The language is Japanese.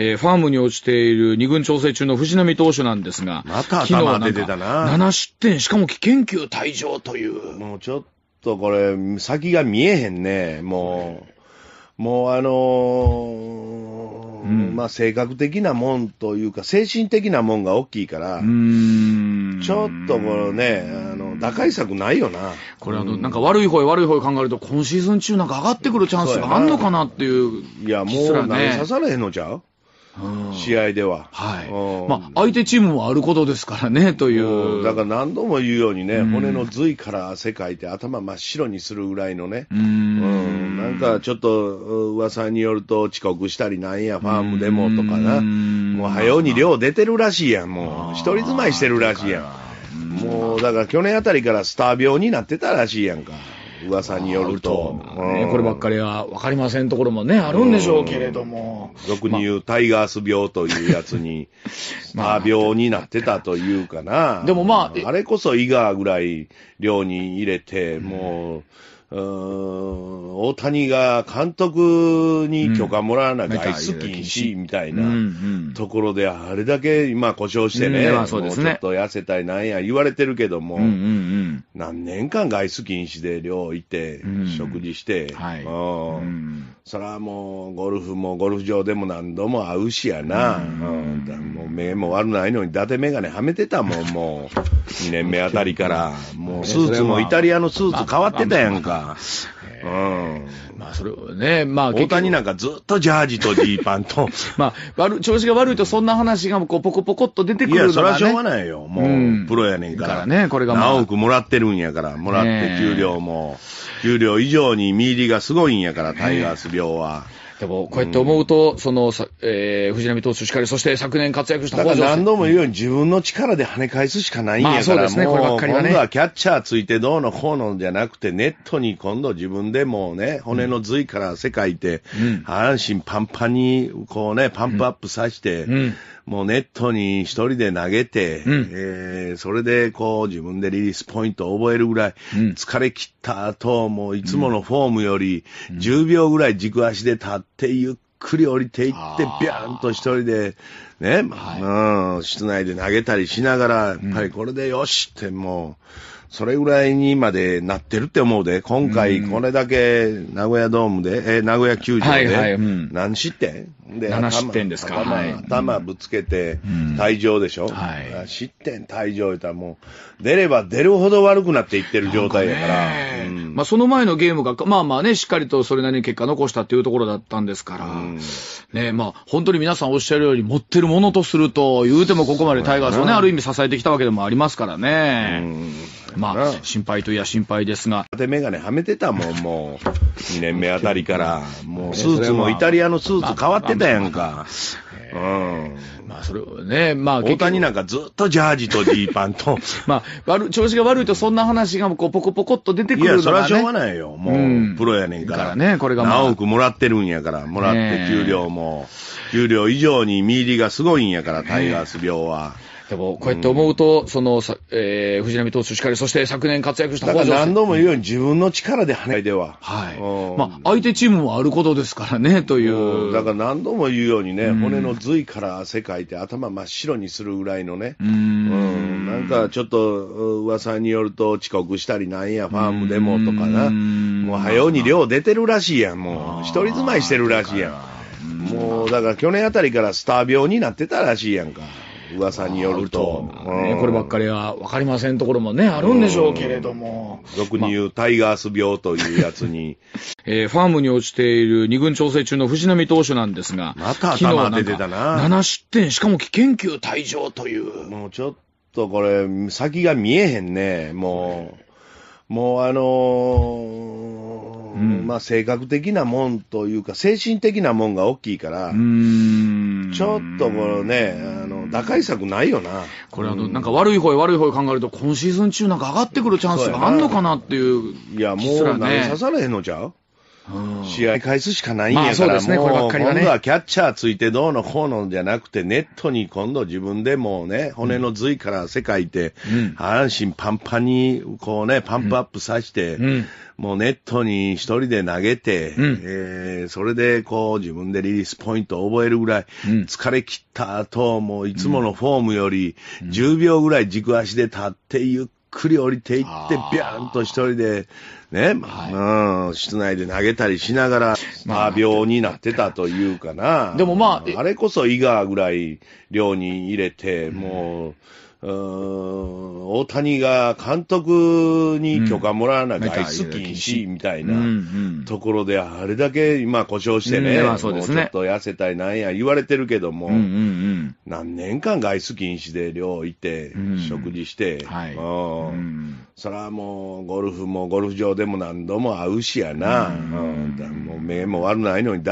えー、ファームに落ちている2軍調整中の藤浪投手なんですが、また頭出てたな。7失点、しかも危険球退場という。もうちょっとこれ、先が見えへんね、もう。もうあのーうん、まあ性格的なもんというか、精神的なもんが大きいから、ちょっとこのね、あの、打開策ないよな。これあの、なんか悪い方へ悪い方へ考えると、今シーズン中なんか上がってくるチャンスがあんのかなっていう、ね、いや、もう投げ刺されへんのちゃう試合では。はい。まあ、相手チームもあることですからね、という。だから何度も言うようにね、骨の髄から汗かいて頭真っ白にするぐらいのね、うん。なんかちょっと噂によると遅刻したりなんや、ファームでもとかな。もう早うに量出てるらしいやん、もう。一人住まいしてるらしいやん。もう、だから去年あたりからスター病になってたらしいやんか。噂によると。ね、こればっかりは分かりませんところもね、あるんでしょうけれども。俗に言うタイガース病というやつに、まあ、病になってたというかな。でもまあ、あれこそ伊賀ぐらい量に入れて、もう、うん、大谷が監督に許可もらわなきゃ、外ん、禁止みたいなところで、あれだけ今故障してね、うんうちょっと痩せたいなんや言われてるけども、うんうんうん、何年間外出禁止で寮行って、食事して、はいうん、そもうゴルフもゴルフ場でも何度も会うしやな、うん目も悪ないのに、伊達メガネはめてたもん、もう。2年目あたりから。もうスーツもイタリアのスーツ変わってたやんか。うん。まあ、それをね、まあ、大谷なんかずっとジャージとジーパンと。まあ、悪、調子が悪いとそんな話がこう、ポコポコっと出てくるのが、ね、いや、それはしょうがないよ。もう、プロやねんから。からね、これが、まあ、何億もらってるんやから、もらって給料も、給料以上に身入りがすごいんやから、タイガース病は。でも、こうやって思うと、うん、その、えー、藤浪投手しかり、そして昨年活躍しただから何度も言うように、自分の力で跳ね返すしかないんやから、まあ、そうですね、こればっかりはね。今度はキャッチャーついてどうのこうのじゃなくて、ネットに今度自分でもうね、骨の髄から汗かいて、うん、半身パンパンに、こうね、パンプアップさして、うんもうネットに一人で投げて、うん、えー、それでこう自分でリリースポイントを覚えるぐらい、疲れ切った後、もういつものフォームより10秒ぐらい軸足で立ってゆっくり降りていって、ビャーンと一人で、ね、はい、うん、室内で投げたりしながら、やっぱりこれでよしってもう、それぐらいにまでなってるって思うで、今回これだけ名古屋ドームで、え名古屋球場で、何失点、で、7失点ですか。頭、はい、頭ぶつけて、退場でしょ、うん、はい、失点退場ったらもう、出れば出るほど悪くなっていってる状態やから。まあ、その前のゲームが、まあまあね、しっかりとそれなりに結果残したっていうところだったんですから、うん、ね、まあ、本当に皆さんおっしゃるように、持ってるものとすると、言うてもここまでタイガースをね、ある意味支えてきたわけでもありますからね。うんまあ、心配といや心配ですが。で、メガネはめてたもん、もう、2 年目あたりから。もう、スーツもイタリアのスーツ変わってたやんか。うん。まあ、それをね、まあ、大谷なんかずっとジャージとジーパンと。まあ、悪、調子が悪いとそんな話がこうポコポコっと出てくるのが、ね、いや、それはしょうがないよ。もう、プロやねんから。からね、これが、まあ、何億もらってるんやから、もらって給料も、給料以上に身入りがすごいんやから、タイガース病は。でも、こうやって思うと、うん、その、えー、藤浪投手しかり、そして昨年活躍しただから何度も言うように、自分の力で跳ねでは。はい。うん、まあ、相手チームもあることですからね、という。うだから何度も言うようにね、骨の髄から汗かいて頭真っ白にするぐらいのね、うん。なんかちょっと、噂によると遅刻したりなんや、ファームでもとかな。もう、早うに量出てるらしいやん、もう。一人住まいしてるらしいやん。もう、だから去年あたりからスター病になってたらしいやんか。噂によると。ね、こればっかりは分かりませんところもね、あるんでしょうけれども。俗に言うタイガース病というやつに。えー、ファームに落ちている二軍調整中の藤浪投手なんですが、また頭出てたな。7失点、しかも危険球退場という。もうちょっとこれ、先が見えへんね、もう。もうあのーうん、まあ性格的なもんというか、精神的なもんが大きいから、ちょっとこのね、打開策ないよな。これ、あの、なんか悪い方へ悪い方へ考えると、今シーズン中なんか上がってくるチャンスがあんのかなっていう、いや、もう投げさされへんのちゃう試合返すしかないんやから、まあね、もう、ね、今度はキャッチャーついてどうのこうのじゃなくて、ネットに今度自分でもうね、骨の髄から汗かいて、安心パンパンに、こうね、パンプアップさして、もうネットに一人で投げて、えそれでこう自分でリリースポイントを覚えるぐらい、疲れ切った後、もういつものフォームより10秒ぐらい軸足で立ってゆっくり降りていって、ビャーンと一人で、ね、はい、うん、室内で投げたりしながら、まあ、病になってたというかな。でもまあ、あれこそ伊賀ぐらい量に入れて、もう、大谷が監督に許可もらわなきゃ外出禁止みたいなところで、あれだけ今故障してね、うちょっと痩せたいなんや言われてるけども、何年間外出禁止で寮行って、食事して、そはもうゴルフもゴルフ場でも何度も会うしやな、もう目も悪ないのに